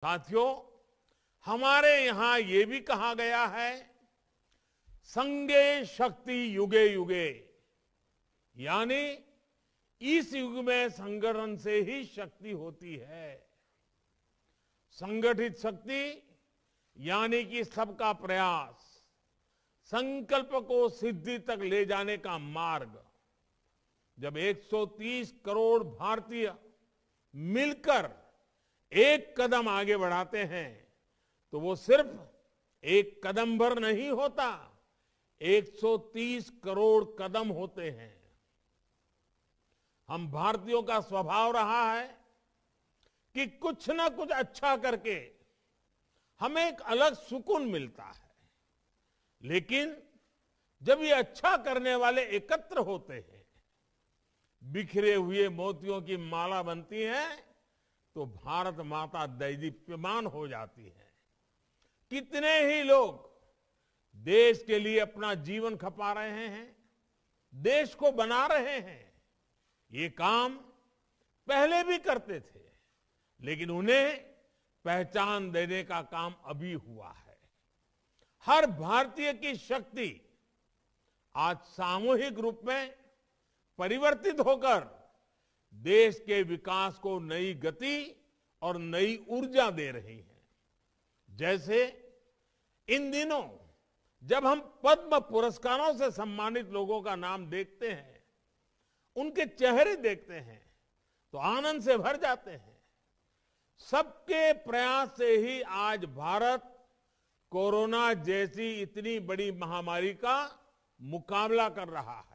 साथियों हमारे यहां ये भी कहा गया है संगे शक्ति युगे युगे यानी इस युग में संगठन से ही शक्ति होती है संगठित शक्ति यानी कि सबका प्रयास संकल्प को सिद्धि तक ले जाने का मार्ग जब 130 करोड़ भारतीय मिलकर एक कदम आगे बढ़ाते हैं तो वो सिर्फ एक कदम भर नहीं होता 130 करोड़ कदम होते हैं हम भारतीयों का स्वभाव रहा है कि कुछ ना कुछ अच्छा करके हमें एक अलग सुकून मिलता है लेकिन जब ये अच्छा करने वाले एकत्र होते हैं बिखरे हुए मोतियों की माला बनती है तो भारत माता दैदीप्यमान हो जाती है कितने ही लोग देश के लिए अपना जीवन खपा रहे हैं देश को बना रहे हैं ये काम पहले भी करते थे लेकिन उन्हें पहचान देने का काम अभी हुआ है हर भारतीय की शक्ति आज सामूहिक रूप में परिवर्तित होकर देश के विकास को नई गति और नई ऊर्जा दे रही है जैसे इन दिनों जब हम पद्म पुरस्कारों से सम्मानित लोगों का नाम देखते हैं उनके चेहरे देखते हैं तो आनंद से भर जाते हैं सबके प्रयास से ही आज भारत कोरोना जैसी इतनी बड़ी महामारी का मुकाबला कर रहा है